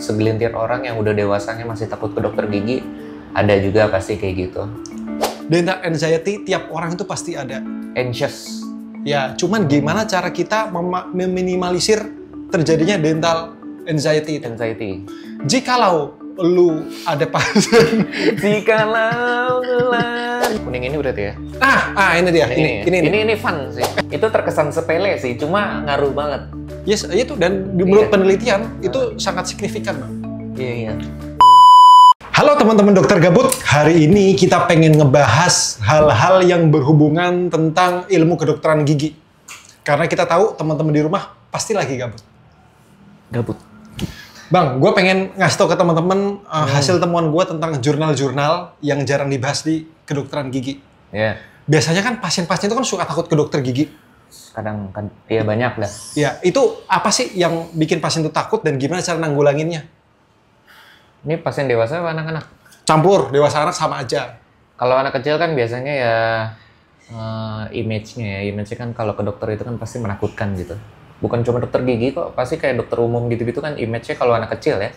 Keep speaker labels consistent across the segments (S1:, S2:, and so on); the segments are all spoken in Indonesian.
S1: segelintir orang yang udah dewasanya masih takut ke dokter gigi ada juga pasti kayak gitu dental anxiety tiap orang itu pasti ada anxious ya cuman gimana cara kita mem- meminimalisir terjadinya dental anxiety itu. anxiety jikalau lu ada pasien jikalau kuning ini berarti ya ah ah ini dia ini ini ya? ini, ini, ini, ini fun sih itu terkesan sepele sih cuma ngaruh banget Yes, itu iya dan menurut iya. penelitian itu sangat signifikan, Bang. Iya, iya. Halo teman-teman dokter gabut, hari ini kita pengen ngebahas hal-hal yang berhubungan tentang ilmu kedokteran gigi. Karena kita tahu teman-teman di rumah pasti lagi gabut. Gabut. Bang, gue pengen ngasih tau ke teman-teman uh, hmm. hasil temuan gue tentang jurnal-jurnal yang jarang dibahas di kedokteran gigi. Yeah. Biasanya kan pasien-pasien itu kan suka takut ke dokter gigi kadang kan ya banyak lah. Ya, itu apa sih yang bikin pasien itu takut dan gimana cara nanggulanginnya? Ini pasien dewasa atau anak-anak? Campur, dewasa anak sama aja. Kalau anak kecil kan biasanya ya uh, image-nya ya, image-nya kan kalau ke dokter itu kan pasti menakutkan gitu. Bukan cuma dokter gigi kok, pasti kayak dokter umum gitu-gitu kan image-nya kalau anak kecil ya.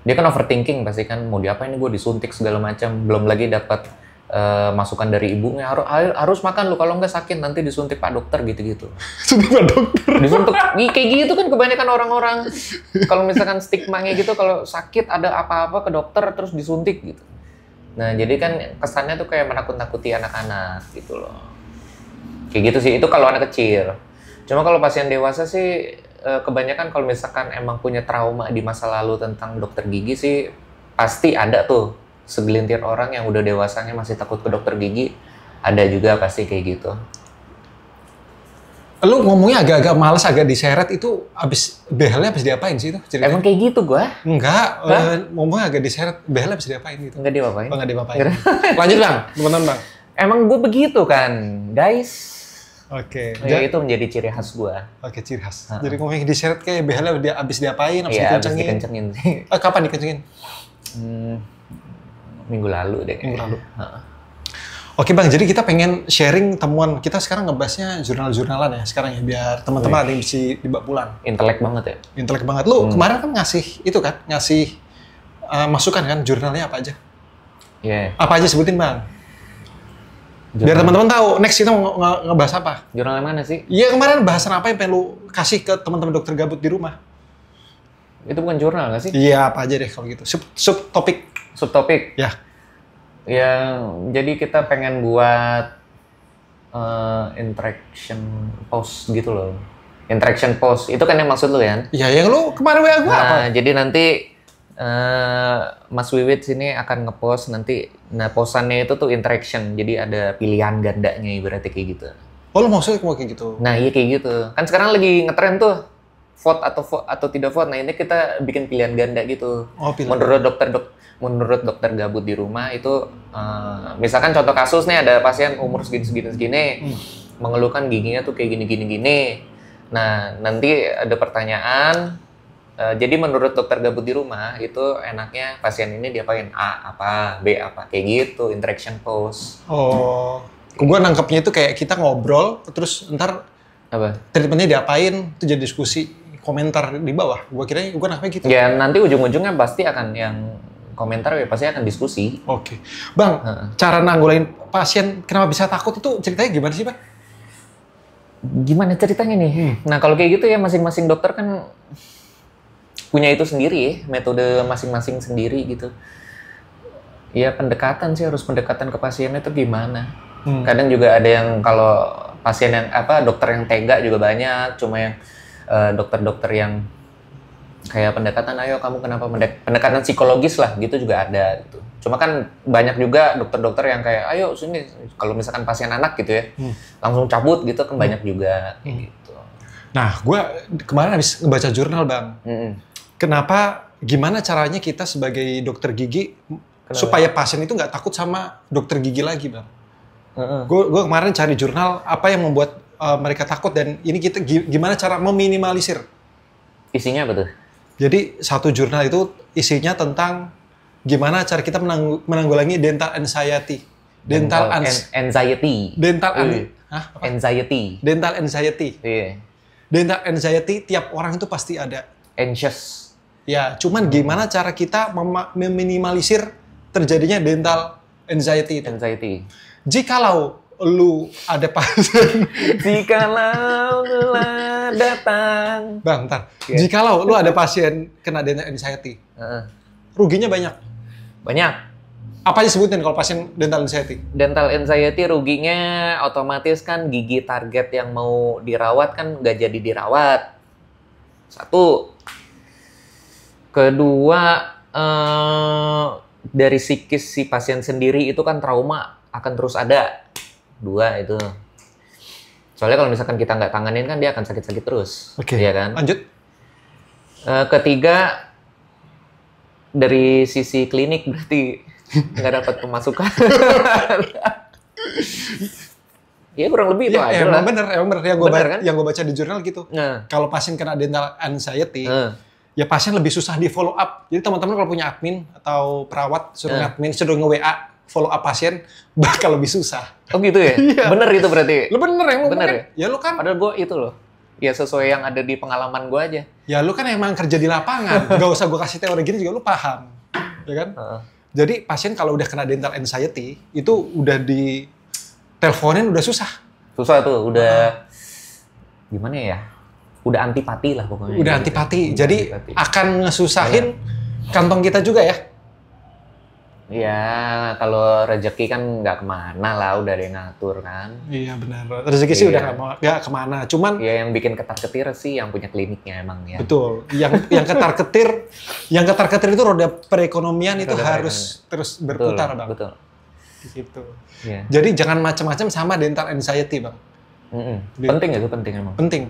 S1: Dia kan overthinking pasti kan mau diapain nih gue disuntik segala macam, belum lagi dapat uh, masukan dari ibunya harus harus makan lu kalau nggak sakit nanti disuntik pak dokter gitu-gitu. Suntik pak dokter. Disuntik kayak gitu kan kebanyakan orang-orang kalau misalkan stigma nya gitu kalau sakit ada apa-apa ke dokter terus disuntik gitu. Nah jadi kan kesannya tuh kayak menakut-nakuti anak-anak gitu loh. Kayak gitu sih itu kalau anak kecil. Cuma kalau pasien dewasa sih eh, kebanyakan kalau misalkan emang punya trauma di masa lalu tentang dokter gigi sih pasti ada tuh segelintir orang yang udah dewasanya masih takut ke dokter gigi ada juga pasti kayak gitu lu ngomongnya agak-agak males agak diseret itu abis behelnya abis diapain sih itu ceritanya? emang kayak gitu gua enggak uh, ngomongnya agak diseret behelnya abis diapain gitu enggak diapain oh, enggak diapain lanjut bang teman-teman bang emang gue begitu kan guys Oke. Okay. Oh, ya, itu menjadi ciri khas gua. Oke, okay, ciri khas. Uh -huh. Jadi ngomongnya diseret kayak behelnya abis diapain, abis ya, dikencengin. Abis dikencengin. eh, kapan dikencengin? Hmm, minggu lalu deh. Minggu lalu. Uh. Oke bang, jadi kita pengen sharing temuan kita sekarang ngebahasnya jurnal-jurnalan ya sekarang ya biar teman-teman ada yang bisa dibawa pulang. Intelek banget ya. Intelek banget. Lu hmm. kemarin kan ngasih itu kan, ngasih uh, masukan kan jurnalnya apa aja? Iya. Yeah. Apa aja sebutin bang? Jurnal. Biar teman-teman tahu next kita mau ngebahas apa? Jurnal yang mana sih? Iya kemarin bahasan apa yang perlu kasih ke teman-teman dokter gabut di rumah? Itu bukan jurnal nggak sih? Iya, apa aja deh kalau gitu. Sub sub topik sub topik Ya. Ya, jadi kita pengen buat uh, interaction post gitu loh. Interaction post. Itu kan yang maksud lu ya? Iya, yang lu kemarin WA gua nah, apa? jadi nanti Uh, Mas Wiwit sini akan ngepost nanti, nah posannya itu tuh interaction, jadi ada pilihan gandanya ibaratnya kayak gitu. Oh lo maksudnya kayak gitu? Nah iya kayak gitu. Kan sekarang lagi ngetren tuh vote atau vote atau tidak vote. Nah ini kita bikin pilihan ganda gitu. Oh, pilihan. Menurut dokter dok, menurut dokter gabut di rumah itu, uh, misalkan contoh kasus nih ada pasien umur segini segini segini, hmm. mengeluhkan giginya tuh kayak gini gini gini. Nah nanti ada pertanyaan. Uh, jadi menurut dokter gabut di rumah itu enaknya pasien ini diapain A apa B apa kayak gitu interaction post Oh, hmm. gue nangkepnya itu kayak kita ngobrol terus ntar apa? treatmentnya diapain itu jadi diskusi komentar di bawah. Gue kira gue kenapa gitu. Ya nanti ujung-ujungnya pasti akan yang komentar ya pasti akan diskusi. Oke. Okay. Bang, uh. cara nanggulain pasien kenapa bisa takut itu ceritanya gimana sih, Bang? Gimana ceritanya nih? Hmm. Nah, kalau kayak gitu ya masing-masing dokter kan punya itu sendiri ya, metode masing-masing sendiri gitu. Ya pendekatan sih harus pendekatan ke pasiennya itu gimana. Hmm. Kadang juga ada yang kalau pasien yang apa dokter yang tega juga banyak, cuma yang Eh, dokter-dokter uh, yang kayak pendekatan ayo kamu kenapa pendek pendekatan psikologis lah gitu juga ada gitu. Cuma kan banyak juga dokter-dokter yang kayak ayo sini kalau misalkan pasien anak gitu ya hmm. langsung cabut gitu kan hmm. banyak hmm. juga gitu. Nah, gue kemarin habis ngebaca jurnal bang. Hmm. Kenapa? Gimana caranya kita sebagai dokter gigi Kenapa? supaya pasien itu nggak takut sama dokter gigi lagi bang? Gue gue kemarin cari jurnal apa yang membuat Eh, mereka takut dan ini kita gimana cara meminimalisir? Isinya betul. Jadi satu jurnal itu isinya tentang gimana cara kita menang, menanggulangi dental anxiety. Dental, dental anxiety. Dental an iya. Hah, anxiety. Dental anxiety. Yeah. Dental anxiety tiap orang itu pasti ada. Anxious. Ya, cuman hmm. gimana cara kita mem meminimalisir terjadinya dental anxiety itu. Anxiety. Jikalau lu ada pasien jikalau lu datang bang ntar. yeah. jikalau lu ada pasien kena dental anxiety uh-uh. ruginya banyak banyak apa aja sebutin kalau pasien dental anxiety dental anxiety ruginya otomatis kan gigi target yang mau dirawat kan nggak jadi dirawat satu kedua eh, dari psikis si pasien sendiri itu kan trauma akan terus ada dua itu soalnya kalau misalkan kita nggak tanganin kan dia akan sakit-sakit terus oke okay. ya kan lanjut e, ketiga dari sisi klinik berarti nggak dapat pemasukan Iya kurang lebih itu ya, aja emang lah. Bener, emang bener. Yang gue baca, kan? yang gue baca di jurnal gitu. Nah. Kalau pasien kena dental anxiety, nah. ya pasien lebih susah di follow up. Jadi teman-teman kalau punya admin atau perawat suruh nah. admin suruh nge WA follow up pasien bakal lebih susah. Oh gitu ya? Iya. Bener itu berarti? Lu bener yang lu bener ya? ya lu kan. Padahal gue itu loh. Ya sesuai yang ada di pengalaman gue aja. Ya lu kan emang kerja di lapangan. Gak usah gue kasih teori gini juga lu paham. Ya kan? Jadi pasien kalau udah kena dental anxiety, itu udah di teleponin udah susah. Susah tuh, udah gimana ya? Udah antipati lah pokoknya. Udah antipati. Udah Jadi antipati. akan ngesusahin kantong kita juga ya Iya, kalau rezeki kan nggak kemana lah, udah ada yang ngatur kan. Iya benar, rezeki iya. sih udah nggak kemana. Cuman ya yang bikin ketar ketir sih yang punya kliniknya emang ya. Betul, yang yang ketar ketir, yang ketar ketir itu roda perekonomian roda itu perekonomian. harus terus berputar betul, bang. Betul. Gitu. Iya. Jadi jangan macam-macam sama dental anxiety bang. Mm -mm. penting itu penting emang. Penting.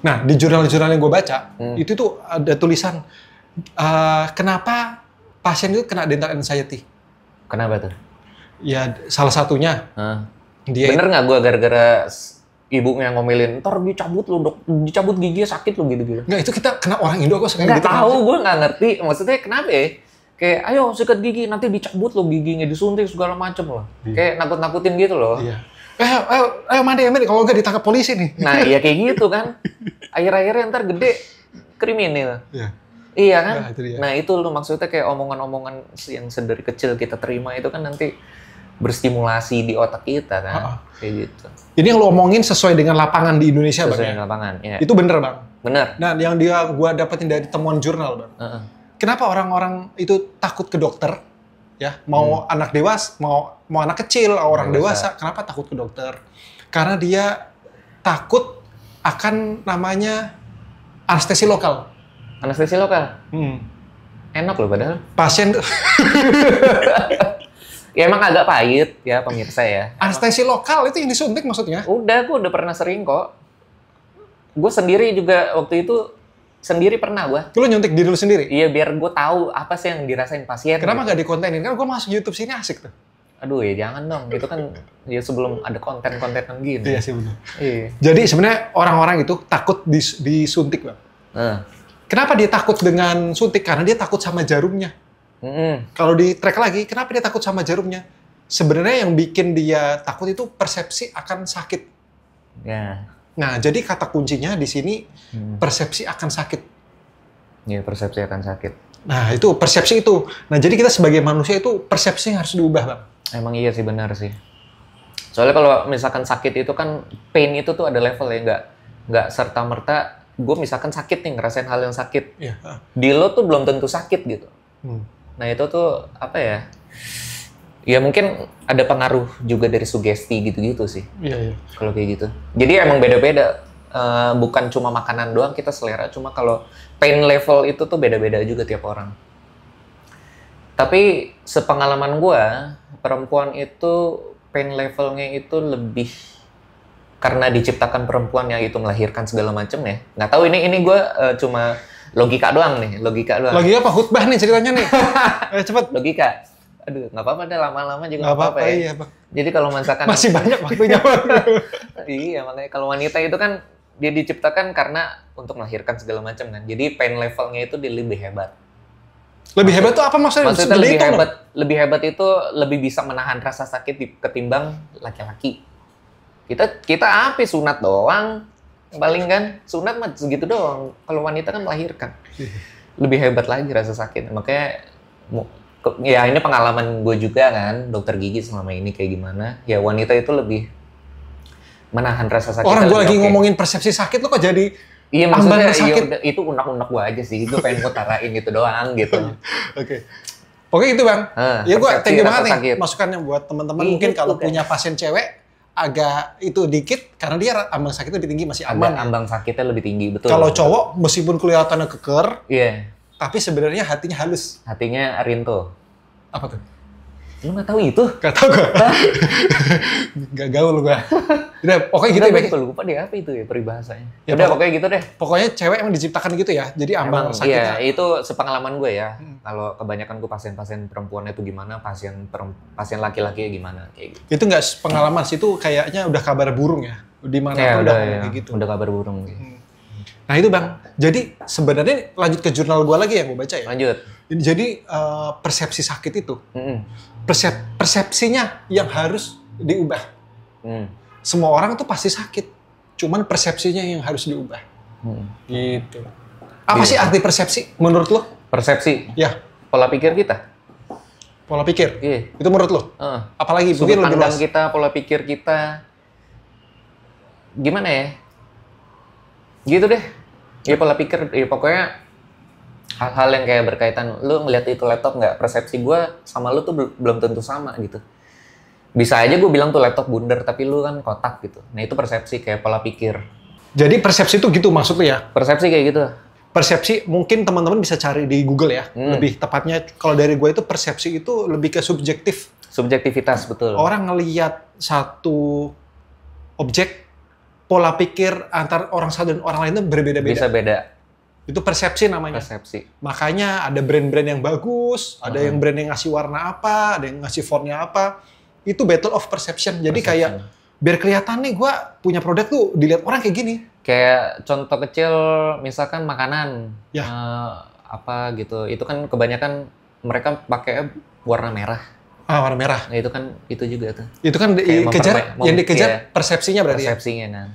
S1: Nah di jurnal-jurnal yang gue baca mm. itu tuh ada tulisan uh, kenapa pasien itu kena dental anxiety Kenapa tuh? Ya salah satunya. Hah? Dia Bener nggak gue gara-gara ibunya ngomelin, ntar dicabut lu dok, dicabut gigi ya, sakit lu gitu-gitu. Nggak itu kita kena orang Indo kok sekarang nggak tahu, gue nggak ngerti. Maksudnya kenapa ya? Kayak ayo sikat gigi, nanti dicabut lo giginya, disuntik segala macem loh. Iya. Kayak nakut-nakutin gitu loh. Iya. Eh, ayo, ayo mandi, mandi. Kalau nggak ditangkap polisi nih. Nah, iya kayak gitu kan. Akhir-akhirnya ntar gede kriminal. Iya. Iya kan? Nah itu, dia. nah, itu lu maksudnya kayak omongan-omongan yang sedari kecil kita terima itu kan nanti berstimulasi di otak kita kan. Uh -uh. Kayak gitu. Ini yang lo omongin sesuai dengan lapangan di Indonesia, sesuai Bang. Sesuai ya? lapangan, ya. Itu bener, Bang. Bener. Nah, yang dia gua dapetin dari temuan jurnal, Bang. Uh -uh. Kenapa orang-orang itu takut ke dokter? Ya, mau hmm. anak dewasa, mau mau anak kecil, orang dewasa. dewasa, kenapa takut ke dokter? Karena dia takut akan namanya anestesi lokal. Anestesi lokal. Hmm. Enak loh padahal. Pasien Ya emang agak pahit ya pemirsa ya. Anestesi lokal itu yang disuntik maksudnya? Udah, gue udah pernah sering kok. Gue sendiri juga waktu itu sendiri pernah gue. Lu nyuntik diri lu sendiri? Iya, biar gue tahu apa sih yang dirasain pasien. Kenapa gak gitu. dikontenin? Kan gue masuk YouTube sini asik tuh. Aduh ya jangan dong, itu kan ya sebelum ada konten-konten yang gini. Iya sih benar. Iya. Jadi sebenarnya orang-orang itu takut dis disuntik bang. Nah. Kenapa dia takut dengan suntik? Karena dia takut sama jarumnya. Mm-hmm. Kalau di track lagi, kenapa dia takut sama jarumnya? Sebenarnya yang bikin dia takut itu persepsi akan sakit. Yeah. Nah, jadi kata kuncinya di sini mm. persepsi akan sakit. Iya, yeah, persepsi akan sakit. Nah, itu persepsi itu. Nah, jadi kita sebagai manusia itu persepsi yang harus diubah, Bang. Emang iya sih benar sih. Soalnya kalau misalkan sakit itu kan pain itu tuh ada level ya, nggak nggak serta merta gue misalkan sakit nih ngerasain hal yang sakit yeah. di lo tuh belum tentu sakit gitu hmm. nah itu tuh apa ya ya mungkin ada pengaruh juga dari sugesti gitu-gitu sih yeah, yeah. kalau kayak gitu jadi emang beda-beda uh, bukan cuma makanan doang kita selera cuma kalau pain level itu tuh beda-beda juga tiap orang tapi sepengalaman gue perempuan itu pain levelnya itu lebih karena diciptakan perempuan yang itu melahirkan segala macam ya. Nggak tahu ini ini gue uh, cuma logika doang nih, logika doang. Logika apa khutbah nih ceritanya nih? Ayo eh, cepet. Logika. Aduh, nggak apa-apa deh lama-lama juga nggak apa-apa ya. Iya, apa. Jadi kalau misalkan masih banyak waktunya. iya, makanya kalau wanita itu kan dia diciptakan karena untuk melahirkan segala macam kan. Jadi pain levelnya itu dia lebih hebat. Lebih hebat tuh apa maksudnya? Maksudnya lebih hebat, lebih hebat itu lebih bisa menahan rasa sakit ketimbang laki-laki. Kita kita apa sunat doang. Paling kan sunat mah segitu doang. Kalau wanita kan melahirkan. Lebih hebat lagi rasa sakit. Makanya ya ini pengalaman gue juga kan dokter gigi selama ini kayak gimana ya wanita itu lebih menahan rasa sakit orang gue lagi okay. ngomongin persepsi sakit lo kok jadi iya maksudnya ya sakit. Ya, itu unak-unak gue aja sih itu pengen gue tarain gitu doang gitu oke okay. Oke itu bang, uh, ya gue thank you banget nih masukannya buat teman-teman iya, mungkin kalau punya pasien cewek agak itu dikit karena dia ambang sakitnya lebih tinggi masih aman. Agak ya. ambang sakitnya lebih tinggi betul. Kalau cowok meskipun kelihatannya keker, iya. Yeah. Tapi sebenarnya hatinya halus. Hatinya rinto. Apa tuh? Lu gak tau itu? Gak tau gue. gak gaul gue. Udah, pokoknya gitu ya. Gue lupa deh apa itu ya peribahasanya. Ya, Udah, pokoknya gitu deh. Pokoknya cewek emang diciptakan gitu ya. Jadi ambang emang, sakitnya. Iya, itu sepengalaman gue ya. Hmm. Kalau kebanyakan gue pasien-pasien perempuan itu gimana, pasien pasien laki-laki gimana kayak gitu. Itu gak pengalaman sih, itu kayaknya udah kabar burung ya. Di mana ya, udah, udah ya. kayak gitu. Udah kabar burung Hmm. Nah itu bang, jadi sebenarnya lanjut ke jurnal gue lagi ya, gue baca ya. Lanjut. Jadi uh, persepsi sakit itu, persep persepsinya yang harus diubah. Mm. Semua orang tuh pasti sakit, cuman persepsinya yang harus diubah. Mm. Gitu. Apa iya. sih arti persepsi menurut lo? Persepsi. Ya. Pola pikir kita. Pola pikir. Iya. Itu menurut lo? Uh. Apalagi Sudut mungkin pandang kita, pola pikir kita. Gimana ya? Gitu deh. Ya pola pikir, ya pokoknya hal-hal yang kayak berkaitan lu ngeliat itu laptop nggak persepsi gue sama lu tuh belum tentu sama gitu bisa aja gue bilang tuh laptop bundar tapi lu kan kotak gitu nah itu persepsi kayak pola pikir jadi persepsi itu gitu maksudnya ya persepsi kayak gitu persepsi mungkin teman-teman bisa cari di Google ya hmm. lebih tepatnya kalau dari gue itu persepsi itu lebih ke subjektif subjektivitas betul orang ngelihat satu objek pola pikir antar orang satu dan orang lain itu berbeda-beda bisa beda itu persepsi namanya. Persepsi. Makanya ada brand-brand yang bagus, ada uh-huh. yang brand yang ngasih warna apa, ada yang ngasih fontnya apa. Itu battle of perception. Jadi perception. kayak biar kelihatan nih gue punya produk tuh dilihat orang kayak gini. Kayak contoh kecil misalkan makanan. Ya. Uh, apa gitu. Itu kan kebanyakan mereka pakai warna merah. Ah, warna merah. Nah, itu kan itu juga tuh. Itu kan dikejar yang dikejar iya. persepsinya berarti. Ya? Persepsinya ya? nah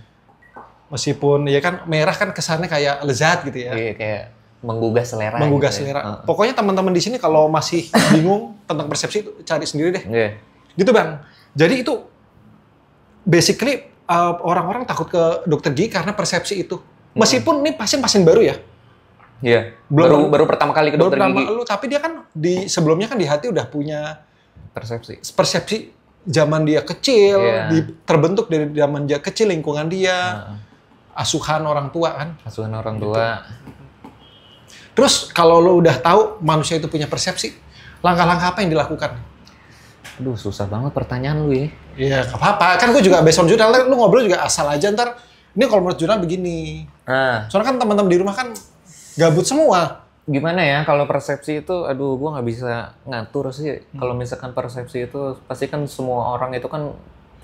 S1: meskipun ya kan merah kan kesannya kayak lezat gitu ya. Iya, kayak menggugah selera. Gitu menggugah gitu selera. Ya. Pokoknya teman-teman di sini kalau masih bingung tentang persepsi itu cari sendiri deh. Iya. Gitu bang. Jadi itu basically eh, orang-orang uh, takut ke dokter gigi karena persepsi itu. Hmm. Meskipun ini pasien-pasien baru ya. Iya. Belum baru baru pertama kali ke dokter baru gigi. Lu, tapi dia kan di sebelumnya kan di hati udah punya persepsi. Persepsi zaman dia kecil, yeah. di, terbentuk dari zaman dia kecil lingkungan dia. Uh asuhan orang tua kan. Asuhan orang gitu. tua. Terus kalau lo udah tahu manusia itu punya persepsi, langkah-langkah apa yang dilakukan? Aduh, susah banget pertanyaan lu ya. Iya, gak apa-apa. Kan gue juga besok on jurnal, lu ngobrol juga asal aja ntar. Ini kalau menurut jurnal begini. Nah. Soalnya kan teman-teman di rumah kan gabut semua. Gimana ya kalau persepsi itu, aduh gue nggak bisa ngatur sih. Hmm. Kalau misalkan persepsi itu, pasti kan semua orang itu kan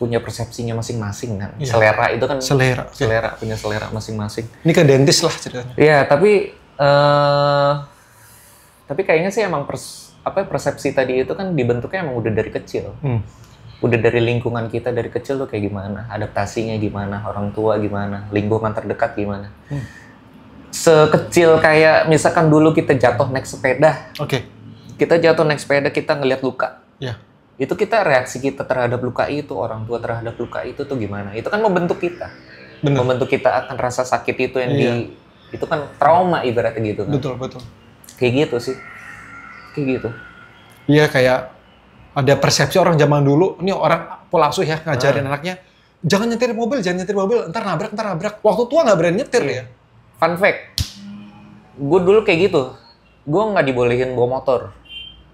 S1: punya persepsinya masing-masing kan. Ya. Selera itu kan selera, selera ya. punya selera masing-masing. Ini ke dentis lah ceritanya. Iya, tapi tapi uh, eh, tapi kayaknya sih emang pers, apa persepsi tadi itu kan dibentuknya emang udah dari kecil. Hmm. Udah dari lingkungan kita dari kecil tuh kayak gimana, adaptasinya gimana, orang tua gimana, lingkungan terdekat gimana. Hmm. Sekecil kayak misalkan dulu kita jatuh naik sepeda. Oke. Okay. Kita jatuh naik sepeda, kita ngelihat luka. Yeah itu kita reaksi kita terhadap luka itu orang tua terhadap luka itu tuh gimana itu kan membentuk kita Bener. membentuk kita akan rasa sakit itu yang iya. di itu kan trauma ibaratnya gitu kan betul betul kayak gitu sih kayak gitu iya kayak ada persepsi orang zaman dulu ini orang pola asuh ya ngajarin hmm. anaknya jangan nyetir mobil jangan nyetir mobil ntar nabrak ntar nabrak waktu tua nggak berani nyetir iya. ya fun fact gue dulu kayak gitu gue nggak dibolehin bawa motor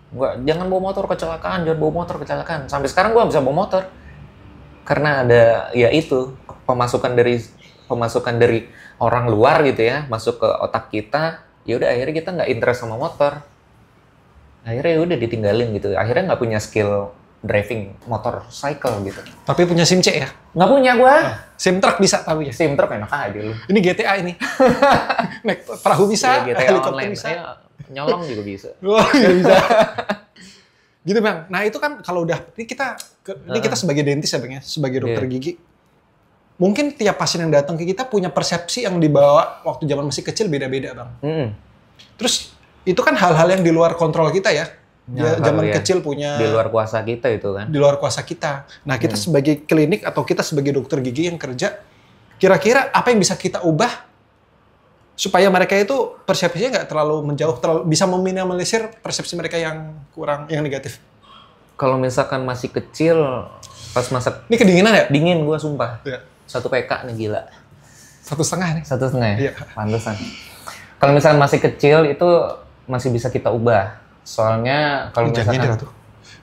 S1: Gua, jangan bawa motor kecelakaan, jangan bawa motor kecelakaan. Sampai sekarang gua bisa bawa motor karena ada ya itu pemasukan dari pemasukan dari orang luar gitu ya masuk ke otak kita. Ya udah akhirnya kita nggak interest sama motor. Akhirnya ya udah ditinggalin gitu. Akhirnya nggak punya skill driving motor cycle gitu. Tapi punya SIM C ya? Nggak punya gua. Nah, SIM truk bisa tapi ya. SIM truk enak aja lu. Ini GTA ini. Naik perahu bisa, ya, GTA helikopter online. bisa. Ayo nyolong juga bisa. Oh, iya, bisa. gitu bang. Nah itu kan kalau udah ini kita ini kita sebagai dentist ya bang ya, sebagai dokter yeah. gigi. Mungkin tiap pasien yang datang ke kita punya persepsi yang dibawa waktu zaman masih kecil beda-beda bang. Mm Terus itu kan hal-hal yang di luar kontrol kita ya. Ya, ya, zaman ya. kecil punya di luar kuasa kita itu kan. Di luar kuasa kita. Nah, kita hmm. sebagai klinik atau kita sebagai dokter gigi yang kerja kira-kira apa yang bisa kita ubah supaya mereka itu persepsinya nggak terlalu menjauh, terlalu bisa meminimalisir persepsi mereka yang kurang, yang negatif. Kalau misalkan masih kecil, pas masa Ini kedinginan ya? Dingin, gue sumpah. Ya. Satu PK nih gila. Satu setengah nih? Satu setengah ya? ya. Kalau misalkan masih kecil itu masih bisa kita ubah. Soalnya kalau misalkan... tuh.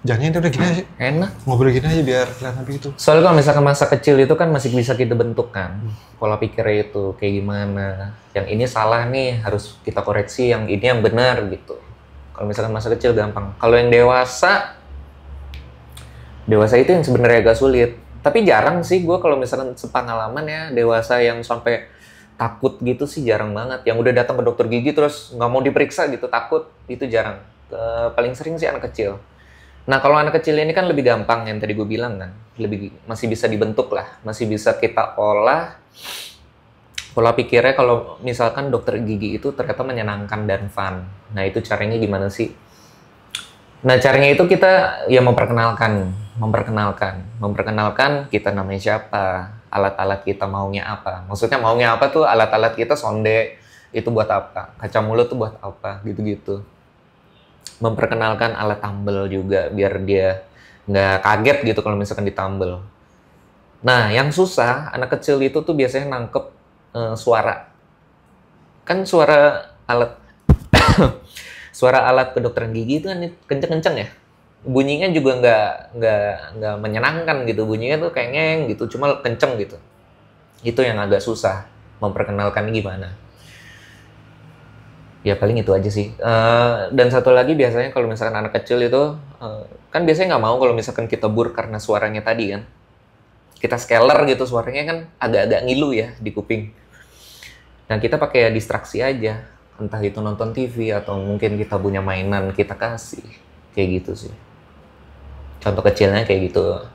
S1: Jangan udah gini aja. Enak. Ngobrol gini aja biar kelihatan begitu. Soalnya kalau misalkan masa kecil itu kan masih bisa kita bentukkan hmm. pola pikirnya itu kayak gimana. Yang ini salah nih harus kita koreksi, yang ini yang benar gitu. Kalau misalkan masa kecil gampang. Kalau yang dewasa dewasa itu yang sebenarnya agak sulit. Tapi jarang sih gue kalau misalkan sepengalaman ya dewasa yang sampai takut gitu sih jarang banget. Yang udah datang ke dokter gigi terus nggak mau diperiksa gitu takut itu jarang. Uh, paling sering sih anak kecil. Nah, kalau anak kecil ini kan lebih gampang yang tadi gue bilang kan, lebih masih bisa dibentuk lah, masih bisa kita olah pola pikirnya kalau misalkan dokter gigi itu ternyata menyenangkan dan fun. Nah, itu caranya gimana sih? Nah, caranya itu kita ya memperkenalkan, memperkenalkan, memperkenalkan kita namanya siapa, alat-alat kita maunya apa. Maksudnya maunya apa tuh alat-alat kita sonde itu buat apa, kaca mulut tuh buat apa, gitu-gitu memperkenalkan alat tumble juga biar dia nggak kaget gitu kalau misalkan ditambel. Nah, yang susah anak kecil itu tuh biasanya nangkep uh, suara. Kan suara alat suara alat kedokteran gigi itu kan kenceng-kenceng ya. Bunyinya juga nggak nggak nggak menyenangkan gitu. Bunyinya tuh kayak ngeng gitu, cuma kenceng gitu. Itu yang agak susah memperkenalkan gimana ya paling itu aja sih uh, dan satu lagi biasanya kalau misalkan anak kecil itu uh, kan biasanya nggak mau kalau misalkan kita bur karena suaranya tadi kan kita scaler gitu suaranya kan agak-agak ngilu ya di kuping nah kita pakai distraksi aja entah itu nonton TV atau mungkin kita punya mainan kita kasih kayak gitu sih contoh kecilnya kayak gitu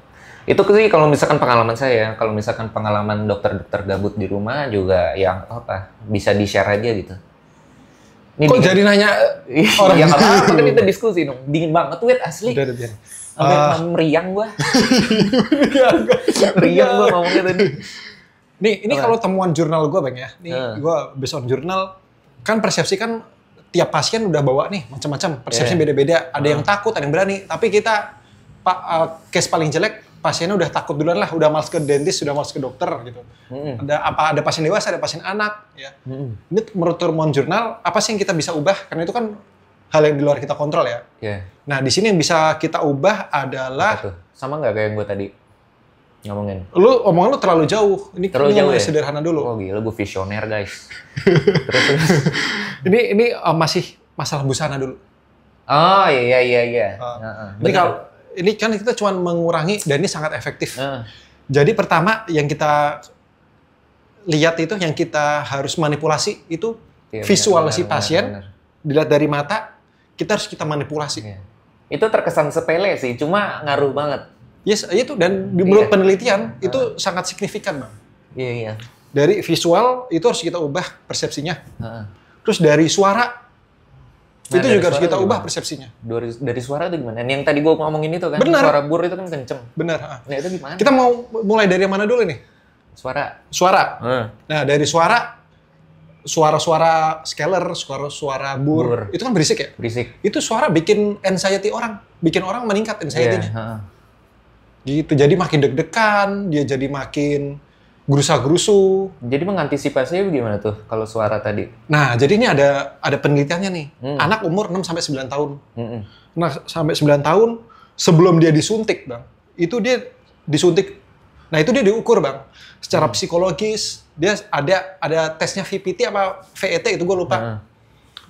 S1: itu sih kalau misalkan pengalaman saya kalau misalkan pengalaman dokter-dokter gabut di rumah juga yang apa bisa di share aja gitu ini Kok dingin. jadi nanya iya, orang? yang apa kan kita diskusi dong. Dingin banget wet asli. Udah, udah, udah. Sampai uh. meriang gua. Iya, meriang gua ngomongnya tadi. Nih, ini kalau temuan jurnal gua Bang ya. Nih, ah. uh. gua based on jurnal kan persepsi kan tiap pasien udah bawa nih macam-macam persepsi beda eh. beda-beda. Ada uh. yang ah. takut, ada yang berani. Tapi kita pak uh, case paling jelek pasiennya udah takut duluan lah, udah males ke dentist, udah males ke dokter gitu. mm Ada apa ada pasien dewasa, ada pasien anak ya. mm Ini menurut Turmon Jurnal apa sih yang kita bisa ubah? Karena itu kan hal yang di luar kita kontrol ya. Yeah. Nah, di sini yang bisa kita ubah adalah sama nggak kayak yang gue tadi ngomongin? Lu omongan lu terlalu jauh. Ini terlalu jauh ya? sederhana dulu. Oh gila, gue visioner guys. terus, terus. ini ini eh, masih masalah busana dulu. Oh iya iya iya. Uh, uh, uh. Jadi kalau ini kan kita cuma mengurangi dan ini sangat efektif. Uh. Jadi pertama yang kita lihat itu yang kita harus manipulasi itu ya, visual si pasien benar, benar. dilihat dari mata kita harus kita manipulasi. Ya. Itu terkesan sepele sih, cuma ngaruh banget. Yes, itu dan menurut yeah. penelitian uh. itu sangat signifikan, Bang. Iya, iya. Dari visual itu harus kita ubah persepsinya. Uh. Terus dari suara Nah, itu juga harus kita ubah gimana? persepsinya. Dari, dari suara itu gimana? Yang tadi gue ngomongin itu kan, Bener. suara bur itu kan kenceng. Benar. Nah itu gimana? Kita mau mulai dari mana dulu nih? Suara. Suara. Hmm. Nah dari suara, suara-suara scaler, suara-suara bur, bur, itu kan berisik ya? Berisik. Itu suara bikin anxiety orang, bikin orang meningkat anxiety-nya. Yeah. Iya, gitu, jadi makin deg-degan, dia jadi makin gerusa-gerusu. Jadi mengantisipasinya gimana tuh kalau suara tadi? Nah, jadi ini ada ada penelitiannya nih. Hmm. Anak umur 6 sampai sembilan tahun. Hmm. Nah, sampai 9 tahun sebelum dia disuntik, Bang. Itu dia disuntik. Nah, itu dia diukur, Bang. Secara hmm. psikologis, dia ada ada tesnya VPT apa VET itu gue lupa. Hmm.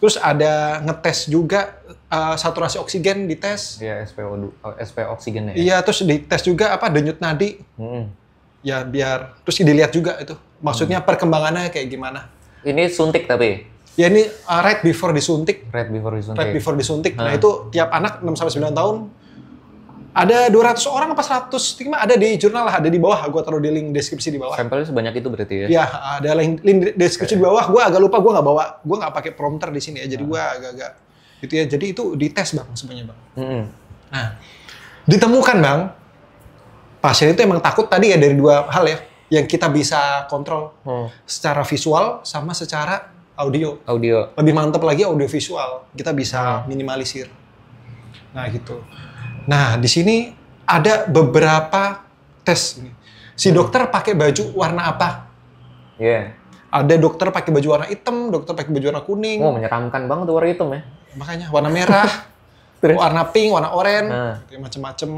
S1: Terus ada ngetes juga uh, saturasi oksigen dites. Iya, SPO, eh, SP iya ya. Iya, terus tes juga apa denyut nadi. Hmm ya biar terus dilihat juga itu maksudnya hmm. perkembangannya kayak gimana ini suntik tapi ya ini uh, right before disuntik right before disuntik right before disuntik hmm. nah itu tiap anak 6 sampai 9 tahun ada 200 orang apa 100 stigma ada di jurnal lah, ada di bawah Gua taruh di link deskripsi di bawah sampelnya sebanyak itu berarti ya ya uh, ada link, link deskripsi di bawah Gua agak lupa gue nggak bawa gue nggak pakai prompter di sini ya jadi hmm. gue agak-agak gitu ya jadi itu dites bang semuanya bang hmm. nah ditemukan bang pasien itu emang takut tadi ya dari dua hal ya yang kita bisa kontrol hmm. secara visual sama secara audio. Audio. Lebih mantap lagi audio visual. Kita bisa hmm. minimalisir. Nah, gitu. Nah, di sini ada beberapa tes ini. Si hmm. dokter pakai baju warna apa? Iya. Yeah. Ada dokter pakai baju warna hitam, dokter pakai baju warna kuning. Oh, menyeramkan banget warna hitam ya. Makanya warna merah, warna pink, warna oranye, nah. macam macem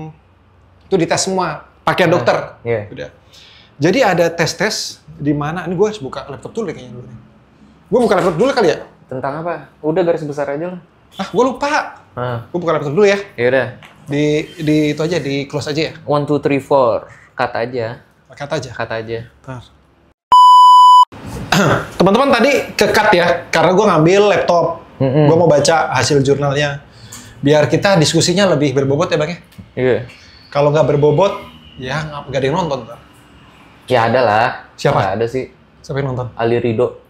S1: Itu dites semua pakaian nah, dokter. Iya. Udah. Jadi ada tes-tes di mana ini gue harus buka laptop dulu kayaknya dulu Gue buka laptop dulu kali ya. Tentang apa? Udah garis besar aja lah. Ah, gue lupa. Ah. Gue buka laptop dulu ya. Iya udah. Di di itu aja di close aja ya. One two three four. Kata aja. Kata aja. Kata aja. Bentar. Teman-teman tadi kekat ya, karena gue ngambil laptop. Mm -hmm. Gue mau baca hasil jurnalnya. Biar kita diskusinya lebih berbobot ya bang ya. Iya. Yeah. Kalau nggak berbobot, Ya, nggak ada yang nonton. Kan? Ya ada lah. Siapa? Gak ada sih. Siapa yang nonton? Ali Rido.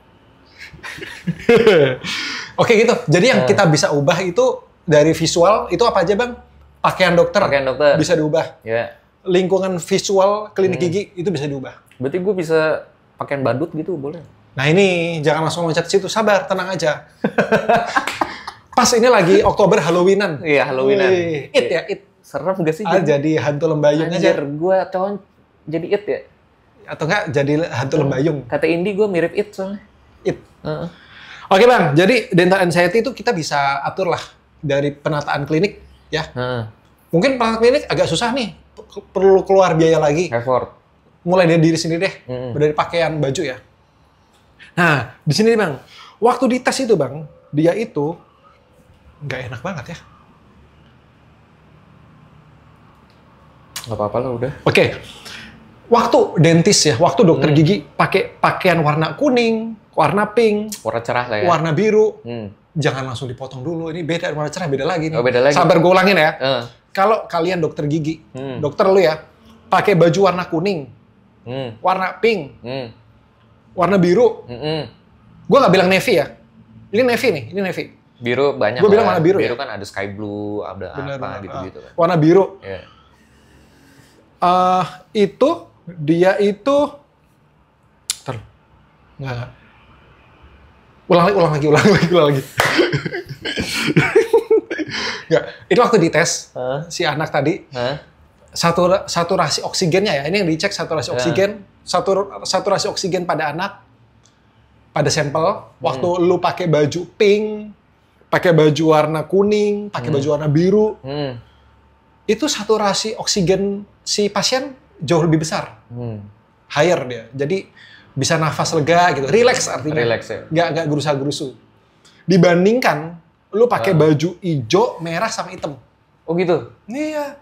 S1: Oke gitu. Jadi yang uh. kita bisa ubah itu dari visual itu apa aja bang? Pakaian dokter. Pakaian dokter. Bisa diubah. Ya. Lingkungan visual klinik hmm. gigi itu bisa diubah. Berarti gue bisa pakaian badut gitu boleh? Nah ini jangan langsung loncat situ. Sabar, tenang aja. Pas ini lagi Oktober Halloweenan. Iya Halloweenan. it ya, it serem gak sih? Ah, jadi, jadi hantu lembayung aja. gue cowok jadi it ya. Atau enggak jadi hantu lembayung. Kata Indi gue mirip it soalnya. It. Uh -uh. Oke okay, bang, jadi dental anxiety itu kita bisa atur lah dari penataan klinik ya. Uh. Mungkin penataan klinik agak susah nih, perlu keluar biaya lagi. Effort. Mulai dari diri sendiri deh, uh dari pakaian baju ya. Nah, di sini bang, waktu dites itu bang, dia itu nggak enak banget ya Gak apa-apa lah udah. Oke. Okay. Waktu dentis ya, waktu dokter hmm. gigi pakai pakaian warna kuning, warna pink, warna cerah lah ya. Warna biru. Hmm. Jangan langsung dipotong dulu. Ini beda warna cerah, beda lagi nih. Oh, beda lagi. Sabar gue ulangin ya. Uh. Kalau kalian dokter gigi, hmm. dokter lu ya, pakai baju warna kuning, hmm. warna pink, hmm. warna biru. Hmm -hmm. Gue nggak bilang navy ya. Ini navy nih, ini navy. Biru banyak. Gue bilang warna biru. Ya? Biru ya? kan ada sky blue, ada apa gitu-gitu. Ah. Kan. Warna biru. Yeah uh, itu dia itu ter nggak, ulang lagi ulang lagi ulang lagi ulang lagi nggak itu waktu dites huh? si anak tadi huh? satu saturasi oksigennya ya ini yang dicek saturasi yeah. oksigen satu saturasi oksigen pada anak pada sampel hmm. waktu lu pakai baju pink pakai baju warna kuning pakai hmm. baju warna biru hmm itu saturasi oksigen si pasien jauh lebih besar. Hmm. Higher dia. Jadi bisa nafas lega gitu. Relax artinya. Relax ya. Gak, gak gerusa-gerusu. Dibandingkan lu pakai uh. baju hijau, merah sama hitam. Oh gitu. Iya.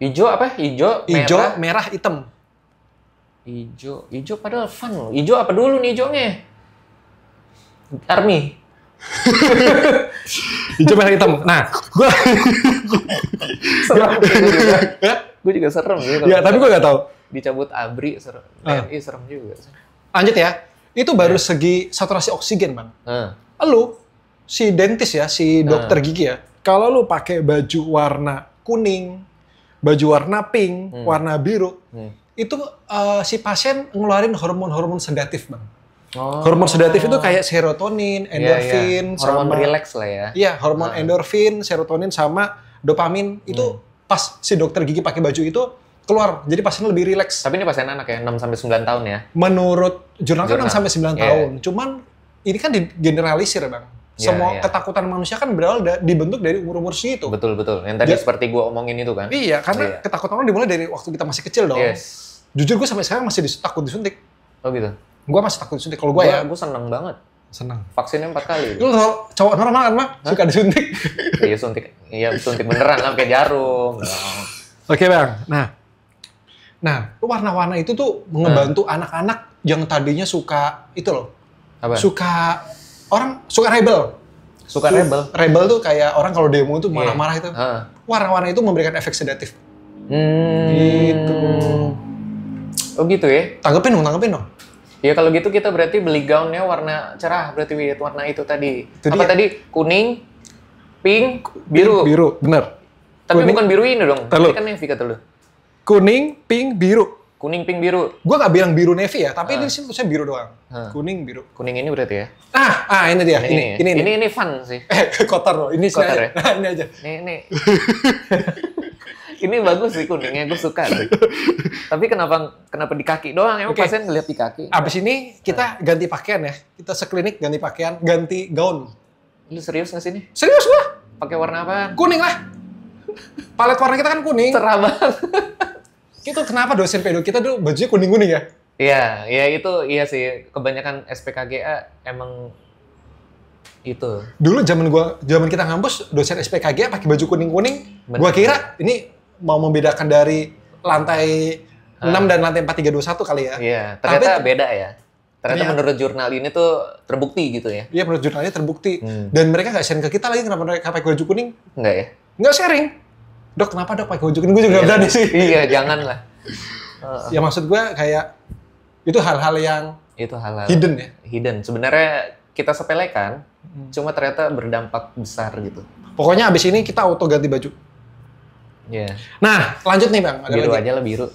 S1: Hijau apa? Hijau, merah. Hijau, merah, hitam. Hijau, hijau padahal fun loh. Hijau apa dulu nih hijaunya? Army. hijau merah hitam. Nah, Gue gue juga serem Ya, tapi gue gak tau. Dicabut ABRI serem. TNI uh. Ah. Eh, iya, serem juga. Lanjut ya. Itu baru yeah. segi saturasi oksigen, Bang. Uh. Lu si dentist ya, si ah. dokter uh. gigi ya. Kalau lu pakai baju warna kuning, baju warna pink, hmm. warna biru, hmm. itu uh, si pasien ngeluarin hormon-hormon sedatif, Bang Oh. Hormon sedatif itu kayak serotonin, iya, iya. endorfin, yeah, yeah. hormon relax lah ya. Iya, hormon nah. endorfin, serotonin sama dopamin itu hmm. pas si dokter gigi pakai baju itu keluar. Jadi pasiennya lebih rileks. Tapi ini pasien anak ya, 6 sampai 9 tahun ya. Menurut jurnal, kan enam kan 6 sampai 9 yeah. tahun. Cuman ini kan digeneralisir, Bang. Iya, Semua yeah, ketakutan manusia kan berawal da dibentuk dari umur-umur segitu. Betul, betul. Yang tadi ya. seperti gua omongin itu kan. Iya, karena yeah. ketakutan orang dimulai dari waktu kita masih kecil dong. Yes. Jujur gue sampai sekarang masih takut disuntik. Oh gitu. Gue masih takut suntik kalau gue ya. Gue seneng banget. Seneng. Vaksinnya empat kali. Lu cowok normal kan mah suka disuntik. iya suntik, iya suntik beneran lah kayak jarum. Oke okay, bang. Nah, nah warna-warna itu tuh ngebantu nah. anak-anak yang tadinya suka itu loh. Apa? Suka orang suka rebel. Suka rebel. Rebel tuh kayak orang kalau demo tuh iya. marah-marah itu. Uh. Warna-warna itu memberikan efek sedatif. Hmm. Gitu. Oh gitu ya? Tanggepin dong, tanggepin dong. Ya kalau gitu kita berarti beli gaunnya warna cerah berarti Wid, warna itu tadi. Itu Apa ya- tadi? Kuning, pink, biru. Pink, biru, bener. Tapi kuning, bukan biru ini dong. Tapi Kan navy kata lu. Kuning, pink, biru. Kuning, pink, biru. Gue nggak bilang biru navy ya, tapi uh. ini ah. sih biru doang. Uh. Kuning, biru. Kuning ini berarti ya? Ah, ah ini dia. Ini, ini, ini, ini, ini, ini, ini fun sih. Eh, kotor loh. Ini kotor ya? Nah, ini aja. Ini, ini. ini bagus sih kuningnya, gue suka sih. Tapi kenapa kenapa di kaki doang? Emang okay. pasien ngeliat di kaki. Abis ini kita nah. ganti pakaian ya. Kita seklinik ganti pakaian, ganti gaun. Lu serius nggak sini? Serius gua. Pakai warna apa? Kuning lah. Palet warna kita kan kuning. Cerah banget. itu kenapa dosen pedo kita dulu bajunya kuning-kuning ya? Iya, ya itu iya sih. Kebanyakan SPKGA emang itu. Dulu zaman gua zaman kita ngampus dosen SPKG pakai baju kuning-kuning. Gua kira ini mau membedakan dari lantai enam dan lantai empat tiga dua satu kali ya. Iya, ternyata Tapi, beda ya. Ternyata iya. menurut jurnal ini tuh terbukti gitu ya. Iya, menurut jurnalnya terbukti. Hmm. Dan mereka nggak sharing ke kita lagi kenapa mereka pakai baju kuning. Enggak ya? Enggak sharing. Dok, kenapa dok pakai baju kuning? Gue juga iya, berani sih. Iya, jangan lah. ya maksud gue kayak itu hal-hal yang itu hal-hal hidden ya. Hidden. Sebenarnya kita sepelekan, hmm. cuma ternyata berdampak besar gitu. Pokoknya abis ini kita auto ganti baju. Yeah. Nah, lanjut nih Bang. Ada biru lagi. aja lah biru.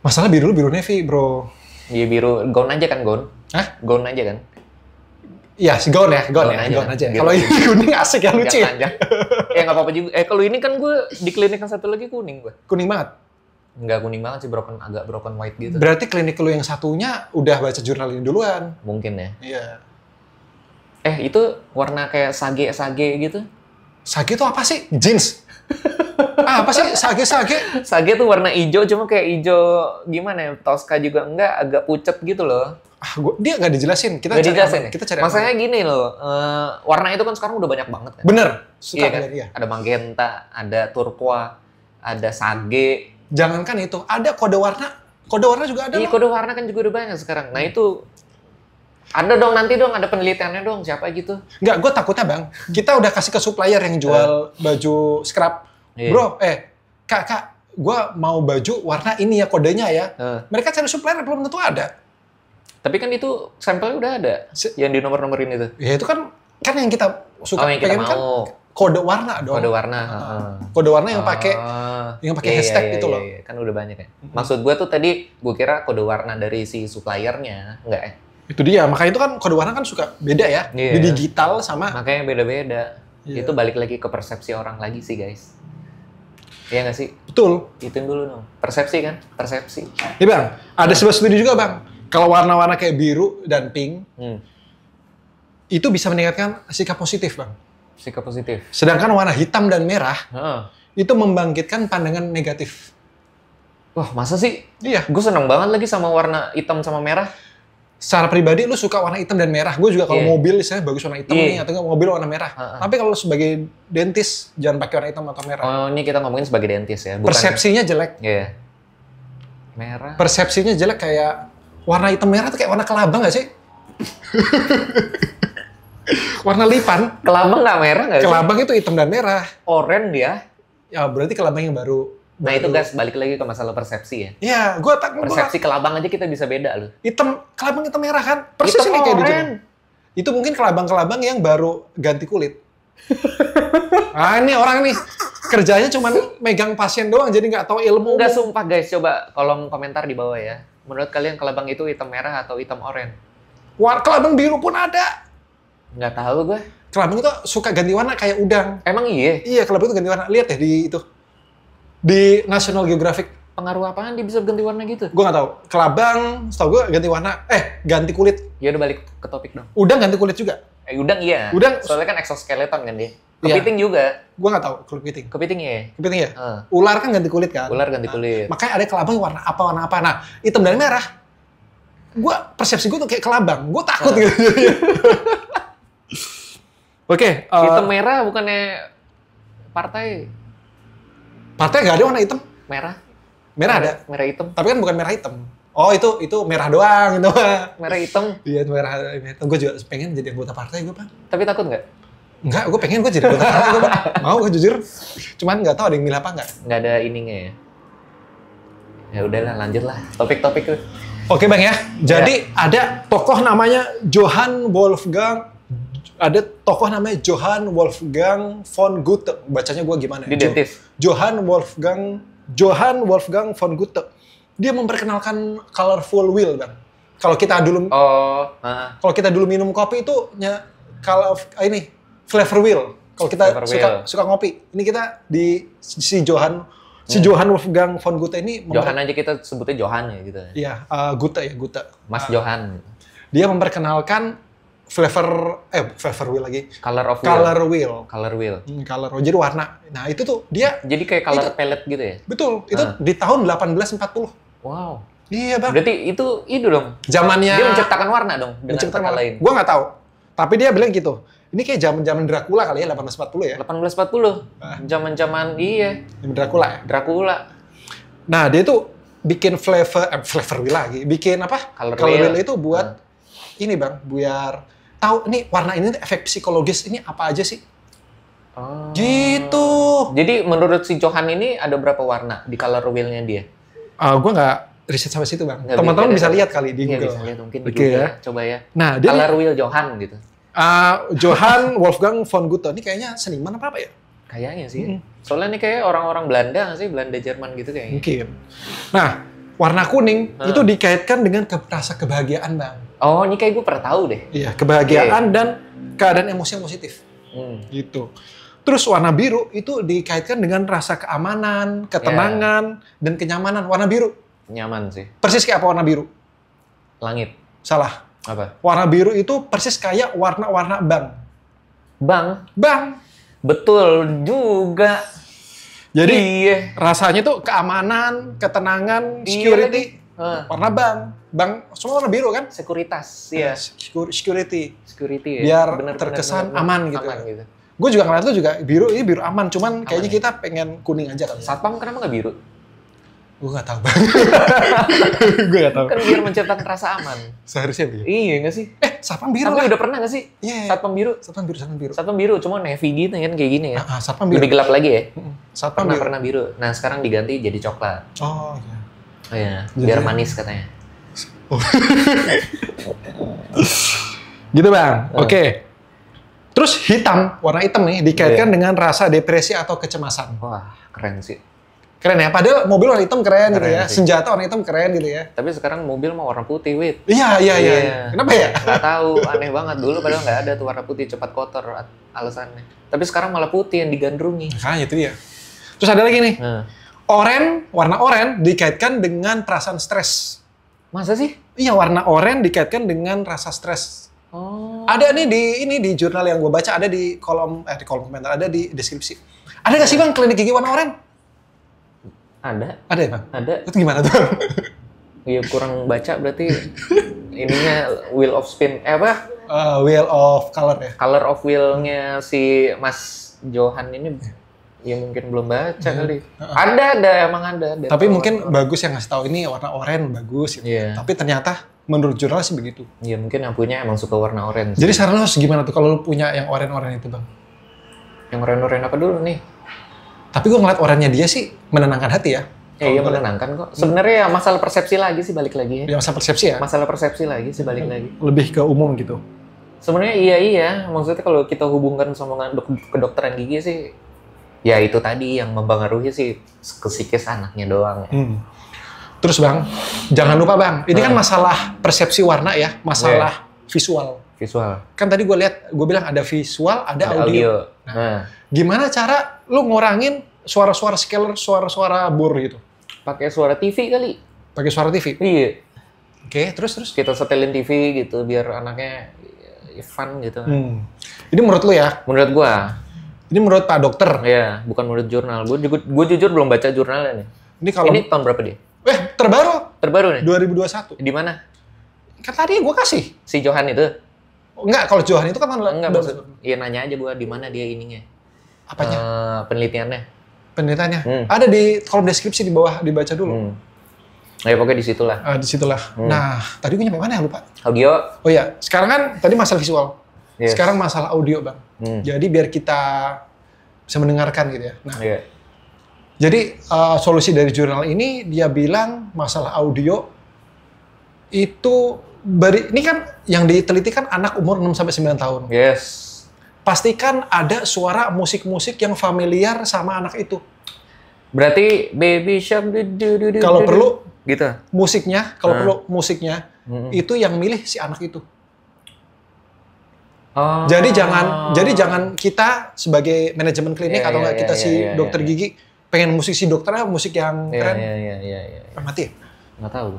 S1: Masalah biru lu biru navy, Bro. Iya biru, gaun aja kan gaun. Hah? Gaun aja kan. Iya, yes, gaun ya, gaun, gaun ya, aja. gaun kan? aja. Kalau ini kuning asik ya lucu. Ya eh nggak apa-apa juga. Eh kalau ini kan gue di klinik yang satu lagi kuning gue. Kuning banget. Nggak kuning banget sih, broken agak broken white gitu. Berarti klinik lu yang satunya udah baca jurnal ini duluan. Mungkin ya. Iya. Eh itu warna kayak sage-sage gitu. Sage itu apa sih? Jeans ah, apa sih sage sage? Sage tuh warna hijau, cuma kayak hijau gimana ya? Tosca juga enggak, agak pucet gitu loh. Ah, gua, dia nggak dijelasin. Kita gak cari dijelasin. Ya? Kita cari. Masalahnya gini loh, uh, warna itu kan sekarang udah banyak banget. Ya. Iya kan? Bener. Suka iya, kan? iya. Ada magenta, ada turqua, ada sage. Jangankan itu, ada kode warna. Kode warna juga ada. Iya, kode warna kan juga udah banyak sekarang. Nah hmm. itu ada dong nanti dong ada penelitiannya dong siapa gitu. Enggak, gue takutnya bang. Kita udah kasih ke supplier yang jual iya. baju scrap. Iya. Yeah. Bro, eh kak kak, gue mau baju warna ini ya kodenya ya. Uh. Mereka cari supplier belum tentu ada. Tapi kan itu sampelnya udah ada Se yang di nomor-nomorin itu. Ya itu kan kan yang kita suka oh, yang kita kan mau. kan kode warna dong. Kode warna. Uh, Kode warna yang pakai ah. yang pakai yeah, iya, hashtag yeah, gitu yeah, loh. kan udah banyak ya. Maksud gue tuh tadi gue kira kode warna dari si suppliernya, enggak eh. Ya? Itu dia, makanya itu kan kode warna kan suka beda ya. Yeah. Di iya. digital sama makanya beda-beda. Yeah. Itu balik lagi ke persepsi orang lagi sih, guys. Iya nggak sih? Betul. Hitung dulu dong. Persepsi kan? Persepsi. Iya bang, ada sebuah studi juga bang. Kalau warna-warna kayak biru dan pink, hmm. itu bisa meningkatkan sikap positif bang. Sikap positif. Sedangkan warna hitam dan merah, uh. itu membangkitkan pandangan negatif. Wah masa sih? Iya. Gue seneng banget lagi sama warna hitam sama merah secara pribadi lu suka warna hitam dan merah. Gue juga kalau yeah. mobil saya bagus warna hitam yeah. nih atau mobil warna merah. Uh -huh. Tapi kalau sebagai dentist jangan pakai warna hitam atau merah. Oh, ini kita ngomongin sebagai dentist ya, bukan Persepsinya jelek. Iya. Yeah. Merah. Persepsinya jelek kayak warna hitam merah tuh kayak warna kelabang gak sih? warna lipan. Kelabang nggak merah nggak sih? Kelabang itu hitam dan merah. Oren dia. Ya berarti kelabang yang baru. Nah itu guys balik lagi ke masalah persepsi ya. Iya, gue tak persepsi kelabang aja kita bisa beda loh. Hitam kelabang hitam merah kan persis hitam ini kayak gitu. Itu mungkin kelabang-kelabang yang baru ganti kulit. ah ini orang nih kerjanya cuma megang pasien doang jadi nggak tahu ilmu. Nggak sumpah guys coba kolom komentar di bawah ya. Menurut kalian kelabang itu hitam merah atau hitam oranye? War kelabang biru pun ada. Nggak tahu gue. Kelabang itu suka ganti warna kayak udang. Emang iya? Iya kelabang itu ganti warna. Lihat deh di itu di National Geographic pengaruh apaan dia bisa ganti warna gitu? Gue gak tahu. Kelabang, setahu gue ganti warna. Eh, ganti kulit. Ya udah balik ke topik dong. Udang ganti kulit juga. Eh, udang iya. Udang. Soalnya kan exoskeleton kan dia. Iya. Kepiting iya. juga. Gue gak tahu kepiting. Kepiting ya. Kepiting ya. Uh. Ular kan ganti kulit kan. Ular ganti nah, kulit. Nah, makanya ada kelabang warna apa warna apa. Nah, hitam dan merah. Gue persepsi gue tuh kayak kelabang. Gue takut uh. gitu. Oke. okay, uh, eh, hitam merah bukannya partai Partai nggak ada warna hitam? Merah. Merah, ada. Merah hitam. Tapi kan bukan merah hitam. Oh itu itu merah doang itu Merah hitam. Iya merah hitam. Gue juga pengen jadi anggota partai gue pak. Tapi takut nggak? Enggak, gue pengen gue jadi anggota partai gue pak. Mau gue jujur. Cuman nggak tahu ada yang milih apa nggak. Nggak ada ininya ya. Ya udahlah lanjut lah topik-topik tuh. Oke bang ya. Jadi ya. ada tokoh namanya Johan Wolfgang ada tokoh namanya Johann Wolfgang von Goethe. Bacanya gue gimana? Ya? Di jo Johann Wolfgang Johann Wolfgang von Goethe. Dia memperkenalkan colorful wheel kan. Kalau kita dulu oh, uh. kalau kita dulu minum kopi itu ya kalau ah, ini flavor wheel. Kalau kita flavor suka wheel. suka ngopi, ini kita di si Johan si hmm. Johann Wolfgang von Goethe ini Johann aja kita sebutnya Johan ya gitu. Ya? Iya, uh, Goethe ya Goethe. Mas uh, Johann. Dia memperkenalkan flavor eh flavor wheel lagi color of color wheel color wheel hmm, color oh, jadi warna nah itu tuh dia jadi kayak color itu, palette gitu ya betul itu ah. di tahun 1840 wow iya bang berarti itu itu dong zamannya dia menciptakan warna dong dengan menciptakan warna lain gua nggak tahu tapi dia bilang gitu ini kayak zaman zaman Dracula kali ya 1840 ya 1840 zaman zaman iya zaman Dracula ya Dracula nah dia tuh bikin flavor eh, flavor wheel lagi bikin apa color, color wheel. wheel itu buat ah. ini bang biar tahu nih warna ini efek psikologis ini apa aja sih? Oh. Gitu. Jadi menurut si Johan ini ada berapa warna di color wheel-nya dia? Uh, ah, gue nggak riset sampai situ bang. Teman-teman bisa lihat kali di iya, Google. Ya, bisa lihat mungkin okay, Ya. Coba ya. Nah, dia color wheel Johan gitu. Uh, Johan Wolfgang von Goethe ini kayaknya seniman apa apa ya? Kayaknya sih. -hmm. Soalnya ini kayak orang-orang Belanda sih, Belanda Jerman gitu kayaknya. Mungkin. Nah, warna kuning hmm. itu dikaitkan dengan rasa kebahagiaan bang. Oh, ini kayak gue pernah tahu deh. Iya, kebahagiaan okay. dan keadaan emosi yang positif. Hmm. Gitu. Terus warna biru itu dikaitkan dengan rasa keamanan, ketenangan, yeah. dan kenyamanan. Warna biru. Nyaman sih. Persis kayak apa warna biru? Langit. Salah. Apa? Warna biru itu persis kayak warna-warna bank. Bank? Bank. Betul juga. Jadi iya. rasanya tuh keamanan, ketenangan, iya security, iya, warna bank bank semua warna biru kan? Sekuritas, ya. Security. Security ya. Biar bener, terkesan bener, bener, aman, gitu. aman gitu. Gue juga ngeliat tuh juga biru, ini biru aman, cuman aman, kayaknya ya? kita pengen kuning aja kan. Satpam kenapa nggak biru? Gue gak tau banget. gue gak tau. Kan biar menciptakan rasa aman. Seharusnya biru. Iya gak sih? Eh, satpam biru Tapi lah. udah pernah gak sih? Iya. Yeah. Satpam biru. Satpam biru, satpam biru. Satpam biru, cuma navy gitu kan kayak gini ya. Ah, ah, satpam biru. Lebih gelap lagi ya. Satpam pernah, biru. Pernah biru. Nah sekarang diganti jadi coklat. Oh iya. Oh iya, biar ya. manis katanya. gitu bang. Eh. Oke. Okay. Terus hitam, warna hitam nih dikaitkan yeah. dengan rasa depresi atau kecemasan. Wah, keren sih. Keren ya, padahal mobil warna hitam keren, gitu keren gitu ya. Sih. Senjata warna hitam keren gitu ya. Tapi sekarang mobil mah warna putih, Wit. Iya, iya, iya. iya. Kenapa ya? Gak tahu, aneh banget. Dulu padahal nggak ada tuh warna putih, cepat kotor alasannya. Tapi sekarang malah putih yang digandrungi. Nah, itu ya. Terus ada lagi nih. Hmm. Nah. Oren, warna oren dikaitkan dengan perasaan stres. Masa sih? Iya, warna oranye dikaitkan dengan rasa stres. Oh. Ada nih di ini di jurnal yang gue baca ada di kolom eh di kolom komentar ada di deskripsi. Ada nggak sih bang klinik gigi warna oranye? Ada. Ada ya bang? Ada. Itu gimana tuh? Iya kurang baca berarti ininya wheel of spin eh apa? Uh, wheel of color ya. Color of wheelnya si Mas Johan ini ya mungkin belum baca yeah. Hmm. kali. uh Ada ada emang ada. ada tapi mungkin bagus yang ngasih tahu ini warna oranye bagus gitu. Yeah. Tapi ternyata menurut jurnal sih begitu. Ya mungkin yang punya emang suka warna oranye. Jadi saran lo gimana tuh kalau lo punya yang oranye-oranye itu, Bang? Yang oranye-oranye apa dulu nih? Tapi gue ngeliat oranye dia sih menenangkan hati ya. Eh, iya menenangkan kok. Sebenarnya ya masalah persepsi lagi sih balik lagi ya. ya. Masalah persepsi ya. Masalah persepsi lagi sih balik lagi. Lebih ke umum gitu. Sebenarnya iya iya. Maksudnya kalau kita hubungkan sama kedokteran gigi sih ya itu tadi yang mempengaruhi si ke anaknya doang ya. Hmm. Terus bang, jangan lupa bang, ini kan nah. masalah persepsi warna ya, masalah yeah. visual. Visual. Kan tadi gue lihat, gue bilang ada visual, ada, audio. audio. Nah, hmm. Gimana cara lu ngurangin suara-suara scaler, suara-suara bor gitu? Pakai suara TV kali. Pakai suara TV. Iya. Oke, okay, terus terus kita setelin TV gitu biar anaknya fun gitu. Hmm. Ini menurut lu ya? Menurut gue. Ini menurut Pak Dokter? Iya, bukan menurut jurnal. Gue jujur, gue jujur belum baca jurnalnya nih. Ini kalau ini tahun berapa dia? Eh, terbaru. Terbaru nih. 2021. Di mana? Kan tadi gue kasih. Si Johan itu. Enggak, kalau Johan itu kan enggak maksud. Iya nanya aja gue di mana dia ininya. Apanya? Uh, penelitiannya. Penelitiannya. Hmm. Ada di kolom deskripsi di bawah dibaca dulu. Hmm. Ya pokoknya di situlah. Uh, situlah. Hmm. Nah, tadi gue nyampe mana ya lupa. Audio. Oh iya, sekarang kan tadi masalah visual. Yes. Sekarang masalah audio, Bang. Hmm. Jadi biar kita bisa mendengarkan gitu ya. Nah, yeah. Jadi uh, solusi dari jurnal ini dia bilang masalah audio itu beri ini kan yang diteliti kan anak umur 6 sampai 9 tahun. Yes. Pastikan ada suara musik-musik yang familiar sama anak itu. Berarti baby shark kalau perlu gitu. Musiknya kalau hmm. perlu musiknya hmm. itu yang milih si anak itu. Oh. Jadi jangan jadi jangan kita sebagai manajemen klinik yeah, atau iya, nggak yeah, kita yeah, si yeah, iya, dokter yeah. gigi pengen musik si dokternya musik yang yeah, keren. Iya iya iya iya. Mati. Enggak ya? tahu.